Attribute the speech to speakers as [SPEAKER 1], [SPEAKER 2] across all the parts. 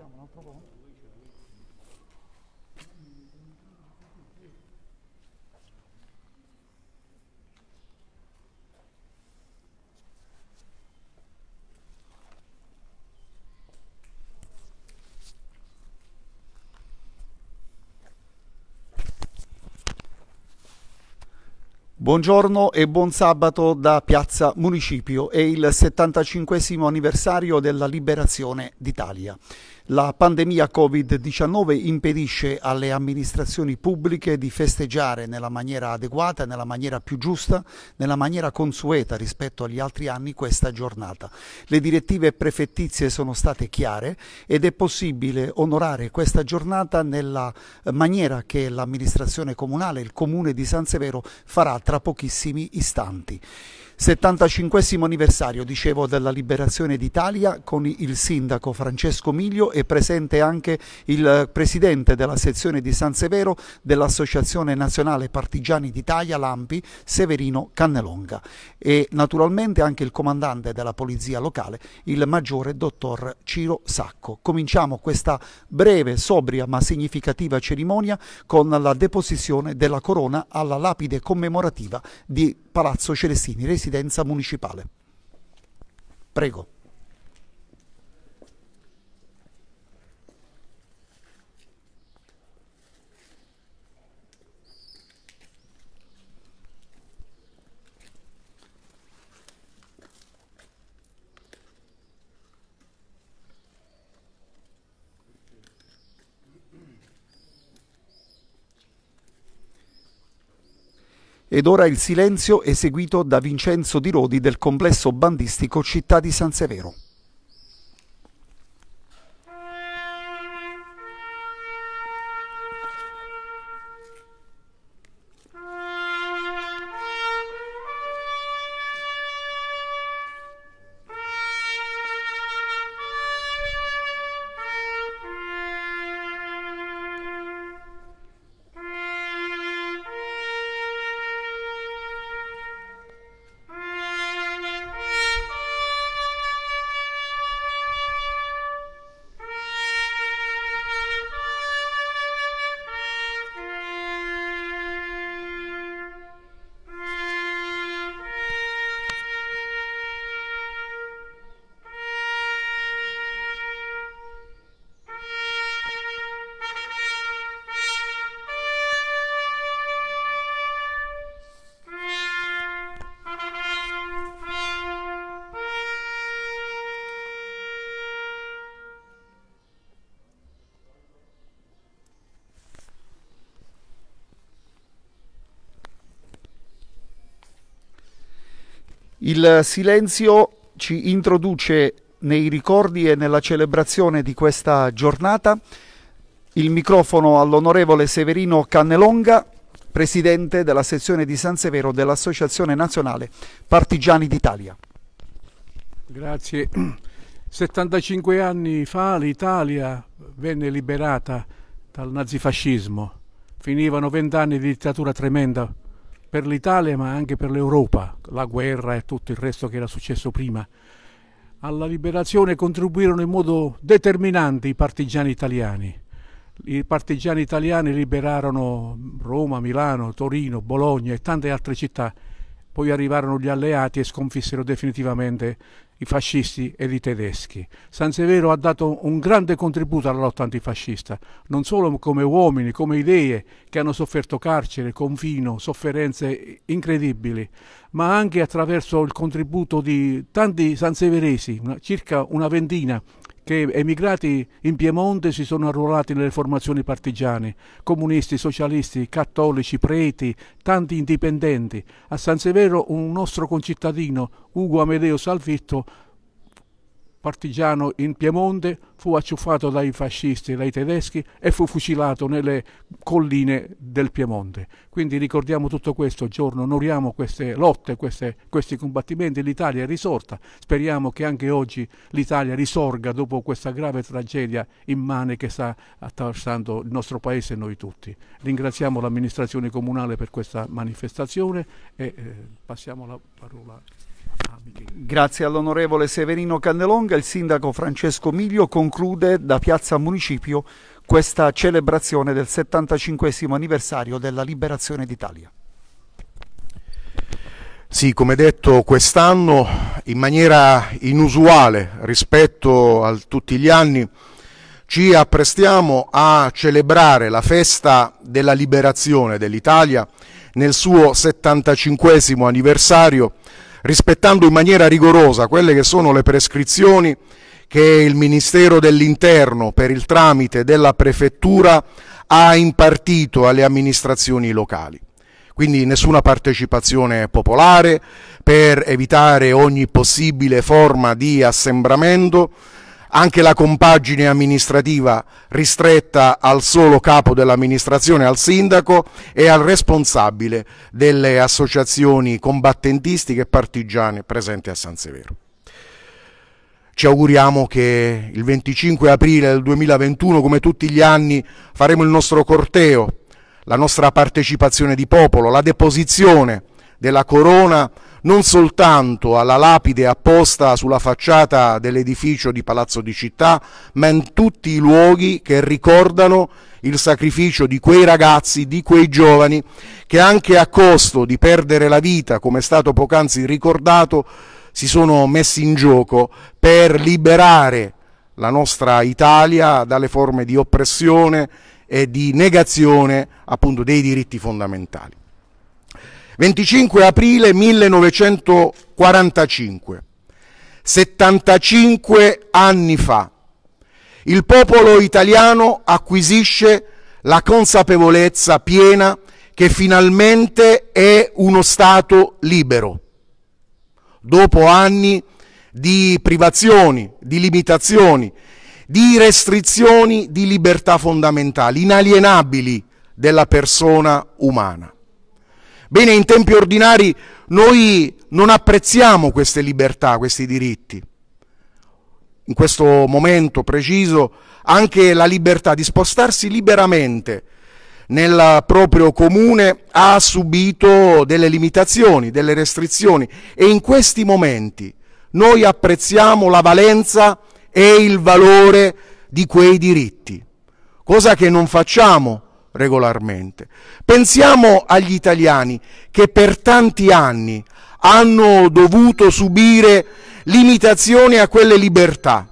[SPEAKER 1] aspettiamo un altro po'.
[SPEAKER 2] Buongiorno e buon sabato da Piazza Municipio. È il 75 anniversario della liberazione d'Italia. La pandemia Covid-19 impedisce alle amministrazioni pubbliche di festeggiare nella maniera adeguata, nella maniera più giusta, nella maniera consueta rispetto agli altri anni questa giornata. Le direttive prefettizie sono state chiare ed è possibile onorare questa giornata nella eh, maniera che l'amministrazione comunale, il comune di San Severo, farà tra pochissimi istanti. 75 anniversario, dicevo, della liberazione d'Italia con il sindaco Francesco Miglio e presente anche il presidente della sezione di San Severo dell'Associazione Nazionale Partigiani d'Italia, l'AMPI, Severino Cannelonga e naturalmente anche il comandante della polizia locale, il maggiore dottor Ciro Sacco. Cominciamo questa breve, sobria ma significativa cerimonia con la deposizione della corona alla lapide commemorativa di Palazzo Celestini, presidenza municipale. Prego. Ed ora il silenzio eseguito da Vincenzo Di Rodi del complesso bandistico Città di San Severo. Il silenzio ci introduce nei ricordi e nella celebrazione di questa giornata. Il microfono all'onorevole Severino Cannelonga, presidente della sezione di San Severo dell'Associazione
[SPEAKER 1] Nazionale Partigiani d'Italia. Grazie. 75 anni fa l'Italia venne liberata dal nazifascismo. Finivano vent'anni di dittatura tremenda per l'Italia ma anche per l'Europa, la guerra e tutto il resto che era successo prima. Alla liberazione contribuirono in modo determinante i partigiani italiani. I partigiani italiani liberarono Roma, Milano, Torino, Bologna e tante altre città. Poi arrivarono gli alleati e sconfissero definitivamente i fascisti ed i tedeschi. San Severo ha dato un grande contributo alla lotta antifascista, non solo come uomini, come idee che hanno sofferto carcere, confino, sofferenze incredibili, ma anche attraverso il contributo di tanti sanseveresi, circa una ventina, che emigrati in Piemonte si sono arruolati nelle formazioni partigiane, comunisti, socialisti, cattolici, preti, tanti indipendenti. A San Severo un nostro concittadino, Ugo Amedeo Salvitto, partigiano in Piemonte, fu acciuffato dai fascisti e dai tedeschi e fu fucilato nelle colline del Piemonte. Quindi ricordiamo tutto questo giorno, onoriamo queste lotte, queste, questi combattimenti, l'Italia è risorta, speriamo che anche oggi l'Italia risorga dopo questa grave tragedia immane che sta attraversando il nostro paese e noi tutti. Ringraziamo l'amministrazione comunale per questa manifestazione e eh, passiamo la parola. a Grazie all'onorevole Severino Candelonga, il sindaco
[SPEAKER 2] Francesco Miglio conclude da Piazza Municipio questa celebrazione del 75 anniversario della liberazione d'Italia.
[SPEAKER 3] Sì, come detto, quest'anno in maniera inusuale rispetto a tutti gli anni ci apprestiamo a celebrare la festa della liberazione dell'Italia nel suo 75 anniversario rispettando in maniera rigorosa quelle che sono le prescrizioni che il Ministero dell'Interno per il tramite della Prefettura ha impartito alle amministrazioni locali. Quindi nessuna partecipazione popolare per evitare ogni possibile forma di assembramento, anche la compagine amministrativa ristretta al solo capo dell'amministrazione, al sindaco e al responsabile delle associazioni combattentistiche e partigiane presenti a San Severo. Ci auguriamo che il 25 aprile del 2021, come tutti gli anni, faremo il nostro corteo, la nostra partecipazione di popolo, la deposizione della corona non soltanto alla lapide apposta sulla facciata dell'edificio di Palazzo di Città, ma in tutti i luoghi che ricordano il sacrificio di quei ragazzi, di quei giovani, che anche a costo di perdere la vita, come è stato poc'anzi ricordato, si sono messi in gioco per liberare la nostra Italia dalle forme di oppressione e di negazione appunto dei diritti fondamentali. 25 aprile 1945, 75 anni fa, il popolo italiano acquisisce la consapevolezza piena che finalmente è uno Stato libero. Dopo anni di privazioni, di limitazioni, di restrizioni di libertà fondamentali, inalienabili della persona umana. Bene, in tempi ordinari noi non apprezziamo queste libertà, questi diritti. In questo momento preciso anche la libertà di spostarsi liberamente nel proprio comune ha subito delle limitazioni, delle restrizioni e in questi momenti noi apprezziamo la valenza e il valore di quei diritti, cosa che non facciamo regolarmente. Pensiamo agli italiani che per tanti anni hanno dovuto subire limitazioni a quelle libertà.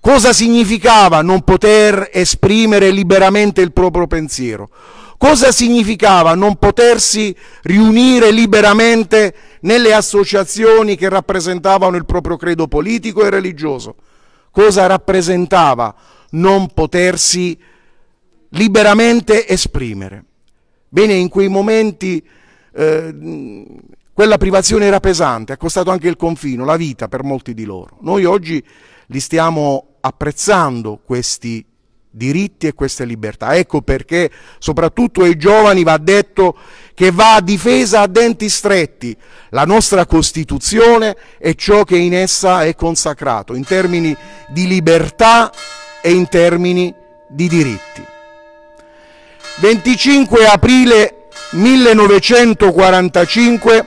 [SPEAKER 3] Cosa significava non poter esprimere liberamente il proprio pensiero? Cosa significava non potersi riunire liberamente nelle associazioni che rappresentavano il proprio credo politico e religioso? Cosa rappresentava non potersi liberamente esprimere. Bene, in quei momenti eh, quella privazione era pesante, ha costato anche il confino, la vita per molti di loro. Noi oggi li stiamo apprezzando questi diritti e queste libertà. Ecco perché soprattutto ai giovani va detto che va difesa a denti stretti la nostra Costituzione e ciò che in essa è consacrato in termini di libertà e in termini di diritti. 25 aprile 1945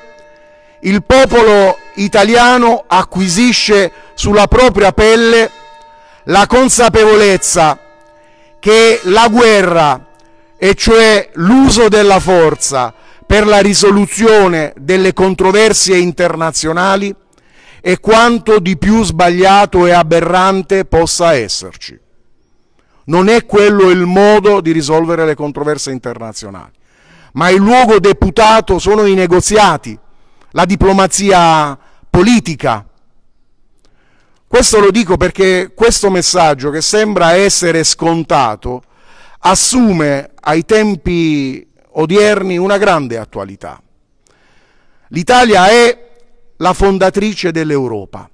[SPEAKER 3] il popolo italiano acquisisce sulla propria pelle la consapevolezza che la guerra, e cioè l'uso della forza per la risoluzione delle controversie internazionali, è quanto di più sbagliato e aberrante possa esserci. Non è quello il modo di risolvere le controversie internazionali, ma il luogo deputato sono i negoziati, la diplomazia politica. Questo lo dico perché questo messaggio che sembra essere scontato assume ai tempi odierni una grande attualità. L'Italia è la fondatrice dell'Europa.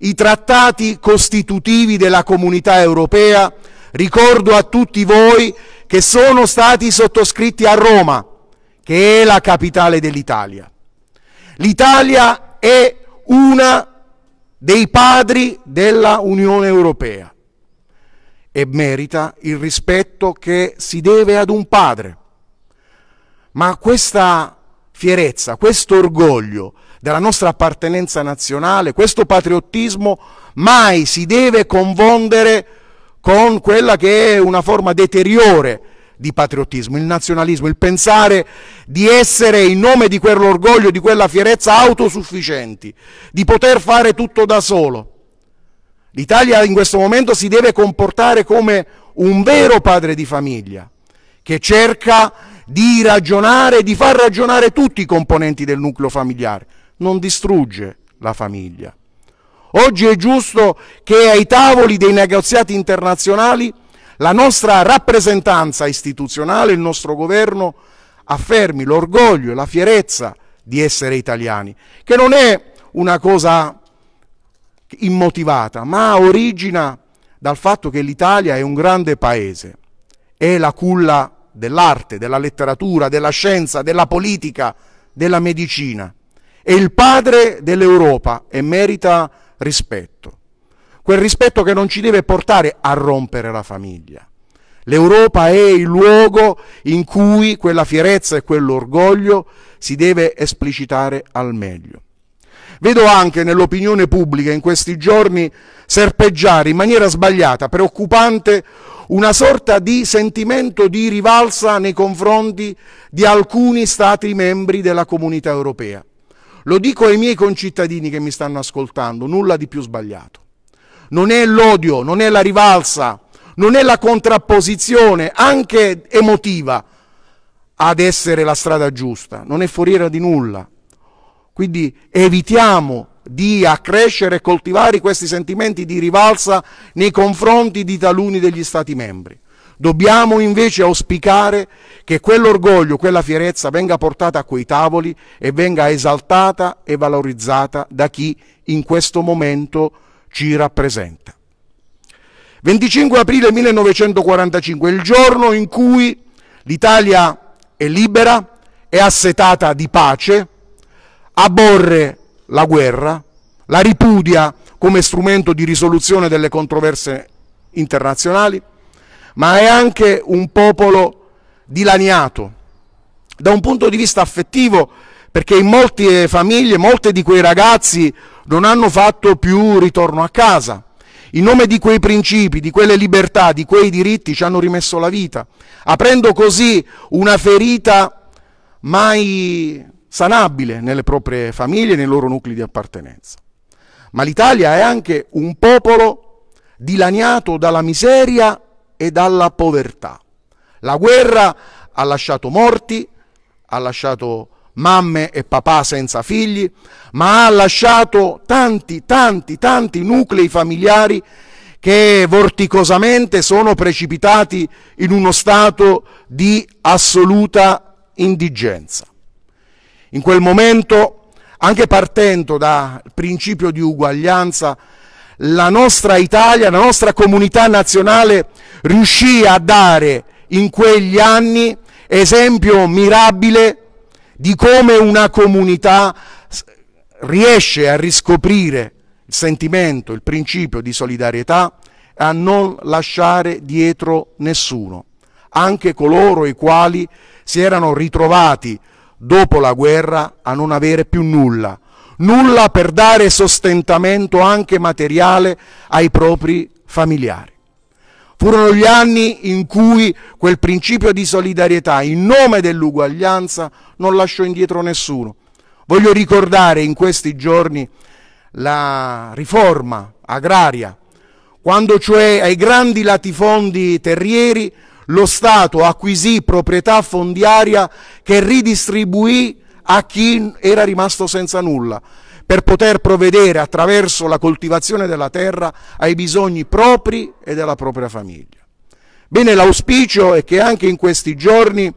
[SPEAKER 3] I trattati costitutivi della comunità europea Ricordo a tutti voi che sono stati sottoscritti a Roma, che è la capitale dell'Italia. L'Italia è una dei padri della Unione Europea e merita il rispetto che si deve ad un padre. Ma questa fierezza, questo orgoglio della nostra appartenenza nazionale, questo patriottismo mai si deve confondere con quella che è una forma deteriore di patriottismo, il nazionalismo, il pensare di essere in nome di quell'orgoglio, di quella fierezza autosufficienti, di poter fare tutto da solo. L'Italia in questo momento si deve comportare come un vero padre di famiglia che cerca di ragionare, di far ragionare tutti i componenti del nucleo familiare, non distrugge la famiglia. Oggi è giusto che ai tavoli dei negoziati internazionali la nostra rappresentanza istituzionale, il nostro governo, affermi l'orgoglio e la fierezza di essere italiani, che non è una cosa immotivata, ma origina dal fatto che l'Italia è un grande paese, è la culla dell'arte, della letteratura, della scienza, della politica, della medicina, è il padre dell'Europa e merita rispetto. Quel rispetto che non ci deve portare a rompere la famiglia. L'Europa è il luogo in cui quella fierezza e quell'orgoglio si deve esplicitare al meglio. Vedo anche nell'opinione pubblica in questi giorni serpeggiare in maniera sbagliata, preoccupante, una sorta di sentimento di rivalsa nei confronti di alcuni Stati membri della comunità europea. Lo dico ai miei concittadini che mi stanno ascoltando, nulla di più sbagliato. Non è l'odio, non è la rivalsa, non è la contrapposizione, anche emotiva, ad essere la strada giusta, non è foriera di nulla. Quindi evitiamo di accrescere e coltivare questi sentimenti di rivalsa nei confronti di taluni degli Stati membri. Dobbiamo invece auspicare che quell'orgoglio, quella fierezza venga portata a quei tavoli e venga esaltata e valorizzata da chi in questo momento ci rappresenta. 25 aprile 1945, il giorno in cui l'Italia è libera, è assetata di pace, aborre la guerra, la ripudia come strumento di risoluzione delle controverse internazionali, ma è anche un popolo dilaniato da un punto di vista affettivo, perché in molte famiglie, molte di quei ragazzi non hanno fatto più ritorno a casa. In nome di quei principi, di quelle libertà, di quei diritti ci hanno rimesso la vita, aprendo così una ferita mai sanabile nelle proprie famiglie, nei loro nuclei di appartenenza. Ma l'Italia è anche un popolo dilaniato dalla miseria e dalla povertà. La guerra ha lasciato morti, ha lasciato mamme e papà senza figli, ma ha lasciato tanti, tanti, tanti nuclei familiari che vorticosamente sono precipitati in uno stato di assoluta indigenza. In quel momento, anche partendo dal principio di uguaglianza, la nostra Italia, la nostra comunità nazionale riuscì a dare in quegli anni esempio mirabile di come una comunità riesce a riscoprire il sentimento, il principio di solidarietà e a non lasciare dietro nessuno, anche coloro i quali si erano ritrovati dopo la guerra a non avere più nulla, nulla per dare sostentamento anche materiale ai propri familiari. Furono gli anni in cui quel principio di solidarietà in nome dell'uguaglianza non lasciò indietro nessuno. Voglio ricordare in questi giorni la riforma agraria, quando cioè ai grandi latifondi terrieri lo Stato acquisì proprietà fondiaria che ridistribuì a chi era rimasto senza nulla per poter provvedere attraverso la coltivazione della terra ai bisogni propri e della propria famiglia. Bene, l'auspicio è che anche in questi giorni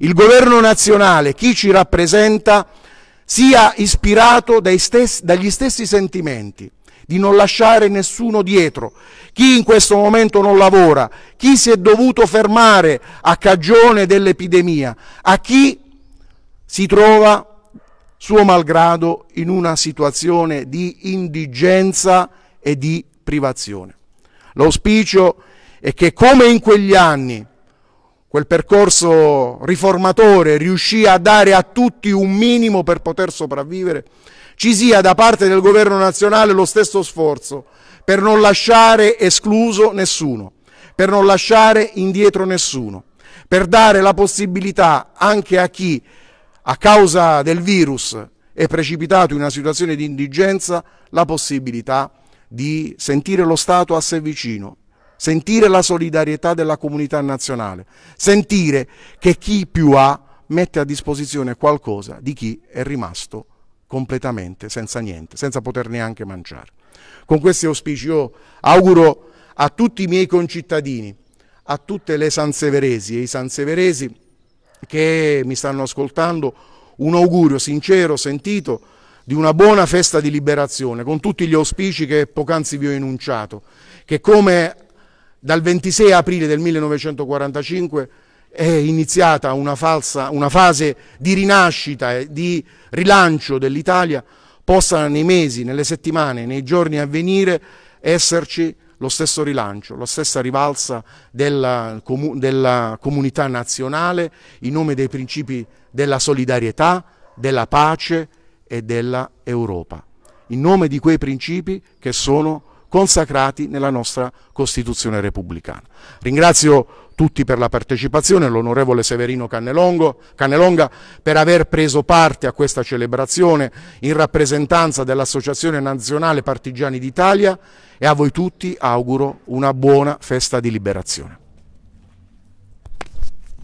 [SPEAKER 3] il governo nazionale, chi ci rappresenta, sia ispirato stessi, dagli stessi sentimenti, di non lasciare nessuno dietro, chi in questo momento non lavora, chi si è dovuto fermare a cagione dell'epidemia, a chi si trova suo malgrado, in una situazione di indigenza e di privazione. L'auspicio è che come in quegli anni quel percorso riformatore riuscì a dare a tutti un minimo per poter sopravvivere, ci sia da parte del governo nazionale lo stesso sforzo per non lasciare escluso nessuno, per non lasciare indietro nessuno, per dare la possibilità anche a chi a causa del virus è precipitato in una situazione di indigenza la possibilità di sentire lo Stato a sé vicino, sentire la solidarietà della comunità nazionale, sentire che chi più ha mette a disposizione qualcosa di chi è rimasto completamente senza niente, senza poter neanche mangiare. Con questi auspici io auguro a tutti i miei concittadini, a tutte le sanseveresi e i sanseveresi che mi stanno ascoltando un augurio sincero, sentito, di una buona festa di liberazione, con tutti gli auspici che poc'anzi vi ho enunciato, che come dal 26 aprile del 1945 è iniziata una, falsa, una fase di rinascita e di rilancio dell'Italia, possa nei mesi, nelle settimane, nei giorni a venire esserci lo stesso rilancio, la stessa rivalsa della, comu della comunità nazionale in nome dei principi della solidarietà, della pace e dell'Europa, in nome di quei principi che sono consacrati nella nostra Costituzione repubblicana. Ringrazio tutti per la partecipazione, l'onorevole Severino Cannelongo, Cannelonga per aver preso parte a questa celebrazione in rappresentanza dell'Associazione Nazionale Partigiani d'Italia e a voi tutti auguro una buona festa di liberazione.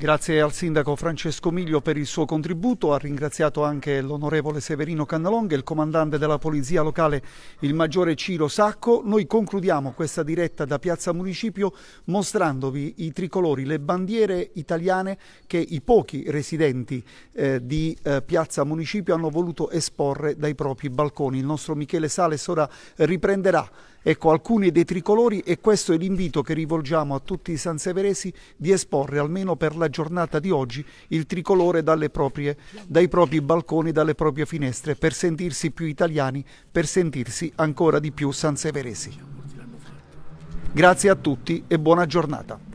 [SPEAKER 2] Grazie al sindaco Francesco Miglio per il suo contributo, ha ringraziato anche l'onorevole Severino Cannalonga, il comandante della polizia locale, il maggiore Ciro Sacco. Noi concludiamo questa diretta da Piazza Municipio mostrandovi i tricolori, le bandiere italiane che i pochi residenti eh, di eh, Piazza Municipio hanno voluto esporre dai propri balconi. Il nostro Michele Sales ora riprenderà ecco, alcuni dei tricolori e questo è l'invito che rivolgiamo a tutti i sanseveresi di esporre almeno per la giornata di oggi il tricolore proprie, dai propri balconi, dalle proprie finestre, per sentirsi più italiani, per sentirsi ancora di più sanseveresi. Grazie a tutti e buona giornata.